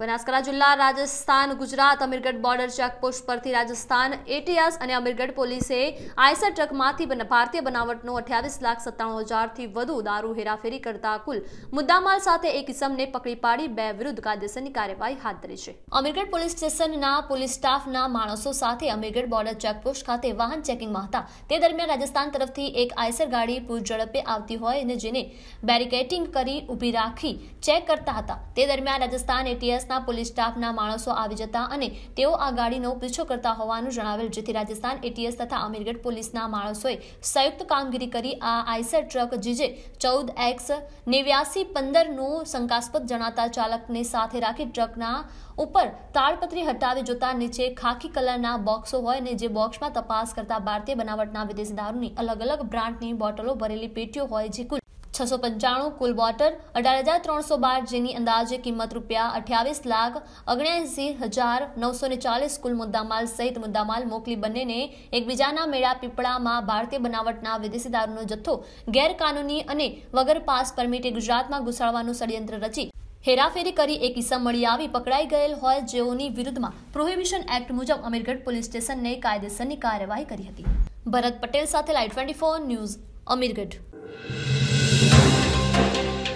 બનાસકાંઠા જિલ્લા Rajasthan Gujarat Amirgadh border checkpost પરથી Rajasthan ATS અને અમીરગઢ પોલીસે આઈસર ટ્રકમાંથી ભારતીય બનાવટનો અઠ્યાવીસ લાખ સત્તાણું હજારથી વધુ દારૂ હેરાફેરી કરતા કુલ મુદ્દામાલ સાથે એક ઇસમને પકડી પાડી બે વિરુદ્ધ કાયદેસરની કાર્યવાહી હાથ ધરી છે અમીરગઢ પોલીસ સ્ટેશનના પોલીસ સ્ટાફના માણસો સાથે અમીરગઢ બોર્ડર ચેકપોસ્ટ ખાતે વાહન ચેકિંગમાં હતા તે દરમિયાન રાજસ્થાન તરફથી એક આઈસર ગાડી પૂર ઝડપે આવતી હોય અને જેને બેરિકેટિંગ કરી ઊભી રાખી ચેક કરતા હતા તે દરમિયાન રાજસ્થાન એટીએસ પોલીસના પોલીસ સ્ટાફના માણસો આવી જતા અને તેઓ આ ગાડીનો પીછો કરતા હોવાનું જણાવેલ જેથી રાજસ્થાન એટીએસ તથા અમીરગઢ પોલીસના માણસોએ સંયુક્ત કામગીરી કરી આ આઈસર ટ્રક જીજે ચૌદ એક્સ નેવ્યાસી પંદરનું શંકાસ્પદ જણાતા ચાલકને સાથે રાખી ટ્રકના ઉપર તાળપત્રી હટાવી જોતા નીચે ખાખી કલરના બોક્સો હોય ને જે બોક્સમાં તપાસ કરતા ભારતીય બનાવટના વિદેશી દારૂની અલગ અલગ બ્રાન્ડની બોટલો ભરેલી પેટીઓ હોય જે કુલ છસો પંચાણું કુલ બોટલ અઢાર હજાર ત્રણસો બાર જેની અંદાજે કિંમત રૂપિયા અઠ્યાવીસ લાખ ઓગણ્યાસી હજાર નવસો ને ચાલીસ કુલ મુદ્દામાલ સહિત મુદ્દામાલ મોકલી બંનેને એકબીજાના મેળા પીપળામાં ભારતીય બનાવટના વિદેશી દારૂનો જથ્થો ગેરકાનૂની અને વગર પાસ પરમિટે ગુજરાતમાં ઘુસાડવાનું ષડયંત્ર રચી હેરાફેરી કરી એક ઇસમ મળી આવી પકડાઈ ગયેલ હોય જેઓની વિરુદ્ધમાં પ્રોહિબિશન એક્ટ મુજબ અમીરગઢ પોલીસ સ્ટેશનને કાયદેસરની કાર્યવાહી કરી હતી ભરત પટેલ સાથે લાઈવ ટ્વેન્ટી ન્યૂઝ અમીરગઢ